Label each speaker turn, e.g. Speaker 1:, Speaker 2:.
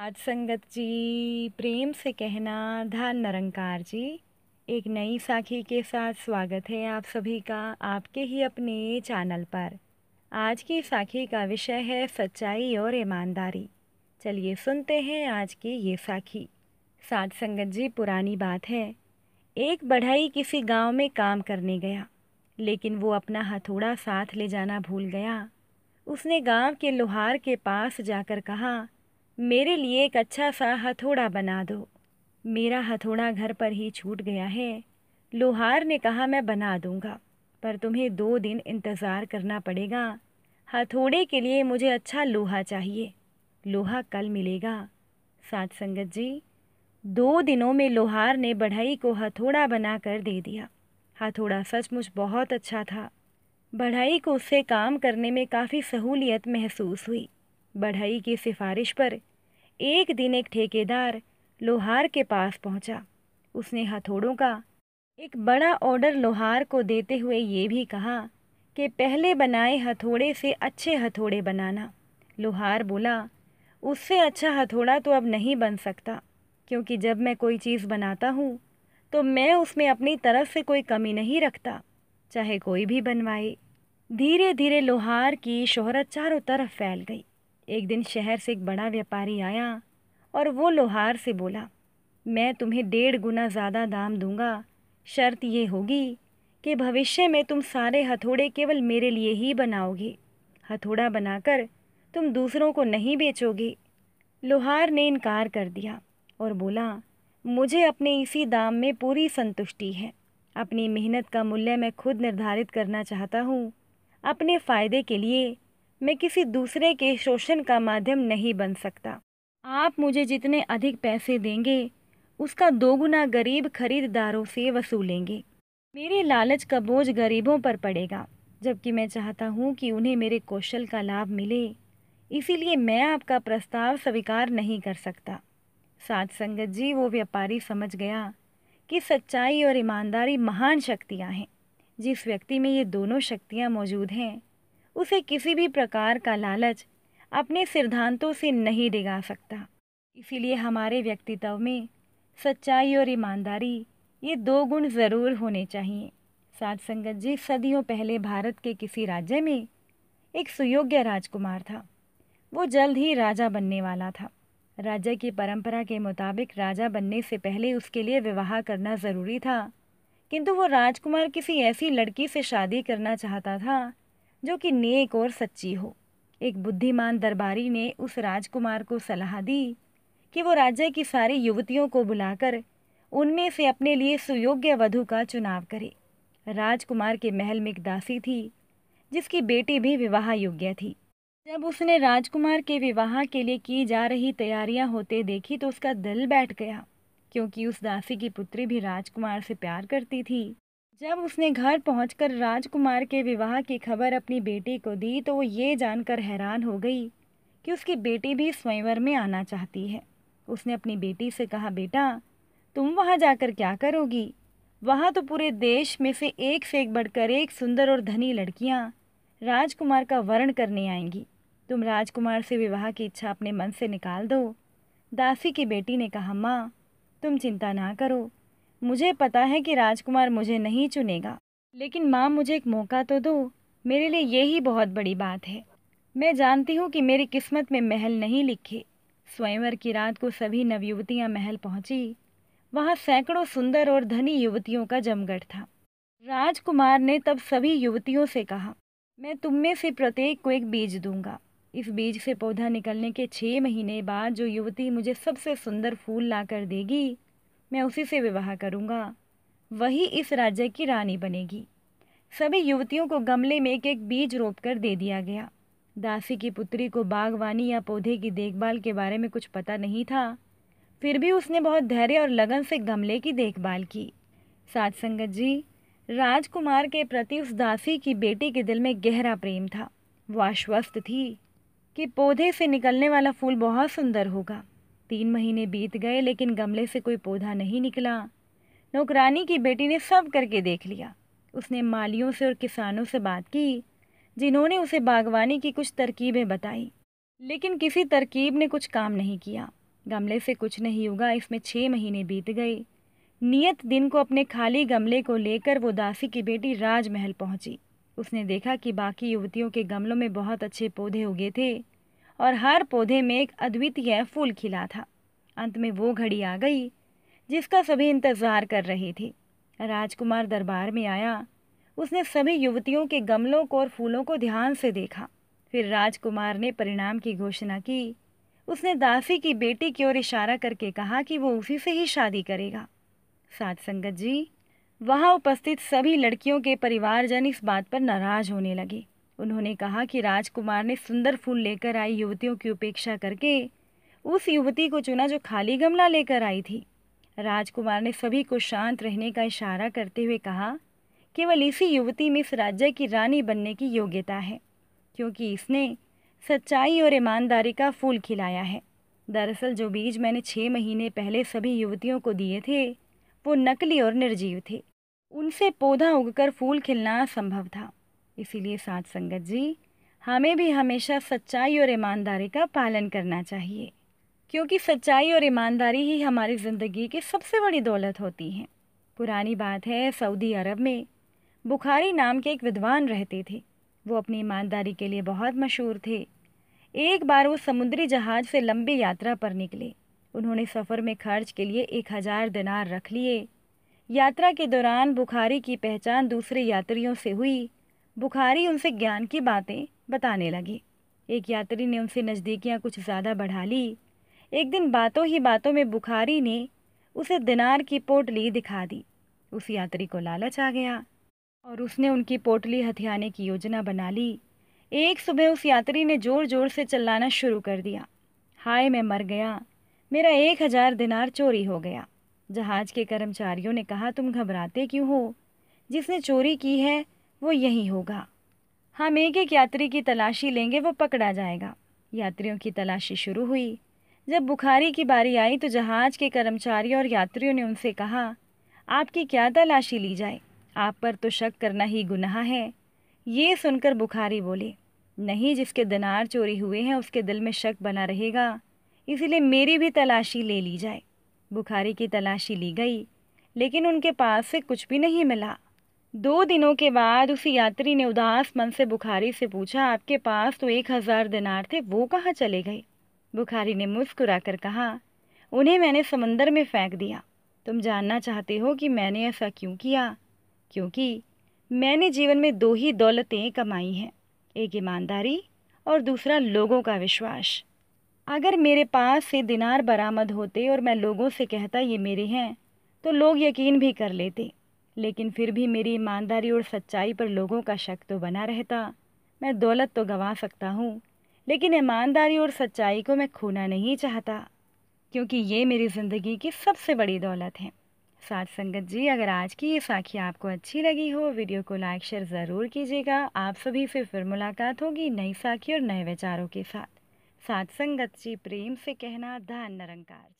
Speaker 1: साध संगत जी प्रेम से कहना धन नरंकार जी एक नई साखी के साथ स्वागत है आप सभी का आपके ही अपने चैनल पर आज की साखी का विषय है सच्चाई और ईमानदारी चलिए सुनते हैं आज की ये साखी साध संगत जी पुरानी बात है एक बढ़ई किसी गांव में काम करने गया लेकिन वो अपना हथौड़ा साथ ले जाना भूल गया उसने गांव के लोहार के पास जाकर कहा मेरे लिए एक अच्छा सा हथौड़ा बना दो मेरा हथौड़ा घर पर ही छूट गया है लोहार ने कहा मैं बना दूंगा पर तुम्हें दो दिन इंतज़ार करना पड़ेगा हथौड़े के लिए मुझे अच्छा लोहा चाहिए लोहा कल मिलेगा सात संगत जी दो दिनों में लोहार ने बढ़ई को हथौड़ा बना कर दे दिया हथौड़ा सचमुच बहुत अच्छा था बढ़ई को उससे काम करने में काफ़ी सहूलियत महसूस हुई बढ़ई की सिफारिश पर एक दिन एक ठेकेदार लोहार के पास पहुंचा। उसने हथौड़ों का एक बड़ा ऑर्डर लोहार को देते हुए ये भी कहा कि पहले बनाए हथौड़े से अच्छे हथौड़े बनाना लोहार बोला उससे अच्छा हथौड़ा तो अब नहीं बन सकता क्योंकि जब मैं कोई चीज़ बनाता हूँ तो मैं उसमें अपनी तरफ से कोई कमी नहीं रखता चाहे कोई भी बनवाए धीरे धीरे लोहार की शोहरत चारों तरफ फैल गई एक दिन शहर से एक बड़ा व्यापारी आया और वो लोहार से बोला मैं तुम्हें डेढ़ गुना ज़्यादा दाम दूंगा शर्त ये होगी कि भविष्य में तुम सारे हथौड़े केवल मेरे लिए ही बनाओगे हथौड़ा बनाकर तुम दूसरों को नहीं बेचोगे लोहार ने इनकार कर दिया और बोला मुझे अपने इसी दाम में पूरी संतुष्टि है अपनी मेहनत का मूल्य मैं खुद निर्धारित करना चाहता हूँ अपने फ़ायदे के लिए मैं किसी दूसरे के शोषण का माध्यम नहीं बन सकता आप मुझे जितने अधिक पैसे देंगे उसका दोगुना गरीब खरीददारों से वसूलेंगे मेरे लालच का बोझ गरीबों पर पड़ेगा जबकि मैं चाहता हूँ कि उन्हें मेरे कौशल का लाभ मिले इसीलिए मैं आपका प्रस्ताव स्वीकार नहीं कर सकता साथ संगत जी वो व्यापारी समझ गया कि सच्चाई और ईमानदारी महान शक्तियाँ हैं जिस व्यक्ति में ये दोनों शक्तियाँ मौजूद हैं उसे किसी भी प्रकार का लालच अपने सिद्धांतों से नहीं डिगा सकता इसीलिए हमारे व्यक्तित्व में सच्चाई और ईमानदारी ये दो गुण ज़रूर होने चाहिए साध संगत जी सदियों पहले भारत के किसी राज्य में एक सुयोग्य राजकुमार था वो जल्द ही राजा बनने वाला था राज्य की परंपरा के मुताबिक राजा बनने से पहले उसके लिए विवाह करना ज़रूरी था किंतु वो राजकुमार किसी ऐसी लड़की से शादी करना चाहता था जो कि नेक और सच्ची हो एक बुद्धिमान दरबारी ने उस राजकुमार को सलाह दी कि वो राज्य की सारी युवतियों को बुलाकर उनमें से अपने लिए सुयोग्य वधु का चुनाव करे राजकुमार के महल में एक दासी थी जिसकी बेटी भी विवाह योग्य थी जब उसने राजकुमार के विवाह के लिए की जा रही तैयारियां होते देखी तो उसका दिल बैठ गया क्योंकि उस दासी की पुत्री भी राजकुमार से प्यार करती थी जब उसने घर पहुंचकर राजकुमार के विवाह की खबर अपनी बेटी को दी तो वो ये जानकर हैरान हो गई कि उसकी बेटी भी स्वयंवर में आना चाहती है उसने अपनी बेटी से कहा बेटा तुम वहाँ जाकर क्या करोगी वहाँ तो पूरे देश में से एक से एक बढ़कर एक सुंदर और धनी लड़कियाँ राजकुमार का वर्ण करने आएंगी तुम राजकुमार से विवाह की इच्छा अपने मन से निकाल दो दासी की बेटी ने कहा माँ तुम चिंता ना करो मुझे पता है कि राजकुमार मुझे नहीं चुनेगा लेकिन माँ मुझे एक मौका तो दो मेरे लिए यही बहुत बड़ी बात है मैं जानती हूँ कि मेरी किस्मत में महल नहीं लिखे स्वयंवर की रात को सभी नवयुवतियाँ महल पहुँची वहाँ सैकड़ों सुंदर और धनी युवतियों का जमगट था राजकुमार ने तब सभी युवतियों से कहा मैं तुम में से प्रत्येक को एक बीज दूंगा इस बीज से पौधा निकलने के छः महीने बाद जो युवती मुझे सबसे सुंदर फूल लाकर देगी मैं उसी से विवाह करूँगा वही इस राज्य की रानी बनेगी सभी युवतियों को गमले में एक एक बीज रोपकर दे दिया गया दासी की पुत्री को बागवानी या पौधे की देखभाल के बारे में कुछ पता नहीं था फिर भी उसने बहुत धैर्य और लगन से गमले की देखभाल की सात संगत जी राजकुमार के प्रति उस दासी की बेटी के दिल में गहरा प्रेम था वो आश्वस्त थी कि पौधे से निकलने वाला फूल बहुत सुंदर होगा तीन महीने बीत गए लेकिन गमले से कोई पौधा नहीं निकला नौकरानी की बेटी ने सब करके देख लिया उसने मालियों से और किसानों से बात की जिन्होंने उसे बागवानी की कुछ तरकीबें बताई लेकिन किसी तरकीब ने कुछ काम नहीं किया गमले से कुछ नहीं उगा इसमें छः महीने बीत गए नियत दिन को अपने खाली गमले को लेकर वो दासी की बेटी राजमहल पहुंची उसने देखा कि बाकी युवतियों के गमलों में बहुत अच्छे पौधे उगे थे और हर पौधे में एक अद्वितीय फूल खिला था अंत में वो घड़ी आ गई जिसका सभी इंतज़ार कर रहे थे राजकुमार दरबार में आया उसने सभी युवतियों के गमलों को और फूलों को ध्यान से देखा फिर राजकुमार ने परिणाम की घोषणा की उसने दासी की बेटी की ओर इशारा करके कहा कि वो उसी से ही शादी करेगा सात संगत जी वहाँ उपस्थित सभी लड़कियों के परिवारजन इस बात पर नाराज होने लगे उन्होंने कहा कि राजकुमार ने सुंदर फूल लेकर आई युवतियों की उपेक्षा करके उस युवती को चुना जो खाली गमला लेकर आई थी राजकुमार ने सभी को शांत रहने का इशारा करते हुए कहा केवल इसी युवती में इस राज्य की रानी बनने की योग्यता है क्योंकि इसने सच्चाई और ईमानदारी का फूल खिलाया है दरअसल जो बीज मैंने छः महीने पहले सभी युवतियों को दिए थे वो नकली और निर्जीव थे उनसे पौधा उगकर फूल खिलना असंभव था इसीलिए साथ संगत जी हमें भी हमेशा सच्चाई और ईमानदारी का पालन करना चाहिए क्योंकि सच्चाई और ईमानदारी ही हमारी ज़िंदगी की सबसे बड़ी दौलत होती है पुरानी बात है सऊदी अरब में बुखारी नाम के एक विद्वान रहते थे वो अपनी ईमानदारी के लिए बहुत मशहूर थे एक बार वो समुद्री जहाज़ से लंबी यात्रा पर निकले उन्होंने सफ़र में खर्च के लिए एक हज़ार दिनार रख लिए यात्रा के दौरान बुखारी की पहचान दूसरे यात्रियों से हुई बुखारी उनसे ज्ञान की बातें बताने लगी एक यात्री ने उनसे नज़दीकियाँ कुछ ज़्यादा बढ़ा ली एक दिन बातों ही बातों में बुखारी ने उसे दिनार की पोटली दिखा दी उस यात्री को लालच आ गया और उसने उनकी पोटली हथियाने की योजना बना ली एक सुबह उस यात्री ने ज़ोर ज़ोर से चलाना शुरू कर दिया हाय मैं मर गया मेरा एक हज़ार दिनार चोरी हो गया जहाज़ के कर्मचारियों ने कहा तुम घबराते क्यों हो जिसने चोरी की है वो यहीं होगा हम एक एक यात्री की तलाशी लेंगे वो पकड़ा जाएगा यात्रियों की तलाशी शुरू हुई जब बुखारी की बारी आई तो जहाज़ के कर्मचारियों और यात्रियों ने उनसे कहा आपकी क्या तलाशी ली जाए आप पर तो शक करना ही गुनाह है ये सुनकर बुखारी बोले नहीं जिसके दिनार चोरी हुए हैं उसके दिल में शक बना रहेगा इसलिए मेरी भी तलाशी ले ली जाए बुखारी की तलाशी ली गई लेकिन उनके पास से कुछ भी नहीं मिला दो दिनों के बाद उसी यात्री ने उदास मन से बुखारी से पूछा आपके पास तो एक हज़ार दिनार थे वो कहाँ चले गए बुखारी ने मुस्कुरा कर कहा उन्हें मैंने समंदर में फेंक दिया तुम जानना चाहते हो कि मैंने ऐसा क्यों किया क्योंकि मैंने जीवन में दो ही दौलतें कमाई हैं एक ईमानदारी और दूसरा लोगों का विश्वास अगर मेरे पास से दिनार बरामद होते और मैं लोगों से कहता ये मेरे हैं तो लोग यकीन भी कर लेते लेकिन फिर भी मेरी ईमानदारी और सच्चाई पर लोगों का शक तो बना रहता मैं दौलत तो गंवा सकता हूँ लेकिन ईमानदारी और सच्चाई को मैं खोना नहीं चाहता क्योंकि ये मेरी ज़िंदगी की सबसे बड़ी दौलत है सात संगत जी अगर आज की ये साखी आपको अच्छी लगी हो वीडियो को लाइक शेयर ज़रूर कीजिएगा आप सभी से फिर मुलाकात होगी नई साखी और नए विचारों के साथ सात संगत जी प्रेम से कहना धन निरंकार